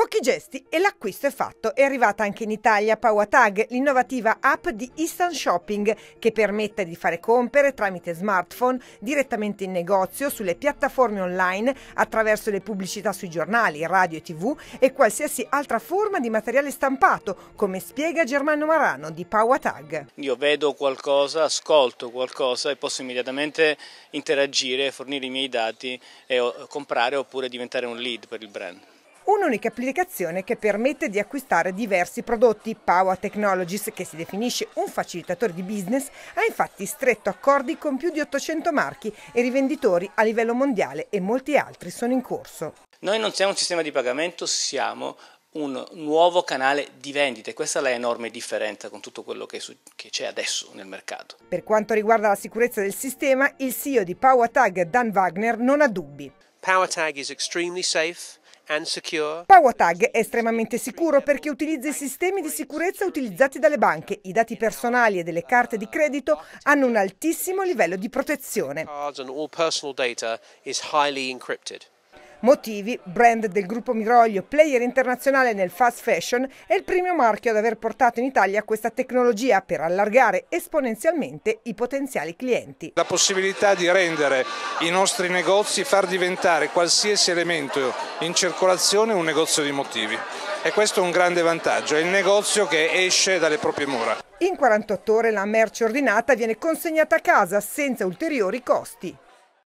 Pochi gesti e l'acquisto è fatto. È arrivata anche in Italia PowerTag, l'innovativa app di Instant Shopping che permette di fare compere tramite smartphone direttamente in negozio, sulle piattaforme online, attraverso le pubblicità sui giornali, radio e tv e qualsiasi altra forma di materiale stampato, come spiega Germano Marano di PowerTag. Io vedo qualcosa, ascolto qualcosa e posso immediatamente interagire, fornire i miei dati e comprare oppure diventare un lead per il brand un'unica applicazione che permette di acquistare diversi prodotti. Power Technologies, che si definisce un facilitatore di business, ha infatti stretto accordi con più di 800 marchi e rivenditori a livello mondiale e molti altri sono in corso. Noi non siamo un sistema di pagamento, siamo un nuovo canale di vendita e Questa è l'enorme differenza con tutto quello che, c'è adesso nel mercato. Per quanto riguarda la sicurezza del sistema, il CEO di PowerTag, Dan Wagner, non ha dubbi. PowerTag è estremamente sicuro. PowerTag è estremamente sicuro perché utilizza i sistemi di sicurezza utilizzati dalle banche. I dati personali e delle carte di credito hanno un altissimo livello di protezione. Motivi, brand del gruppo Miroglio, player internazionale nel fast fashion, è il primo marchio ad aver portato in Italia questa tecnologia per allargare esponenzialmente i potenziali clienti. La possibilità di rendere i nostri negozi, far diventare qualsiasi elemento in circolazione un negozio di motivi e questo è un grande vantaggio, è il negozio che esce dalle proprie mura. In 48 ore la merce ordinata viene consegnata a casa senza ulteriori costi.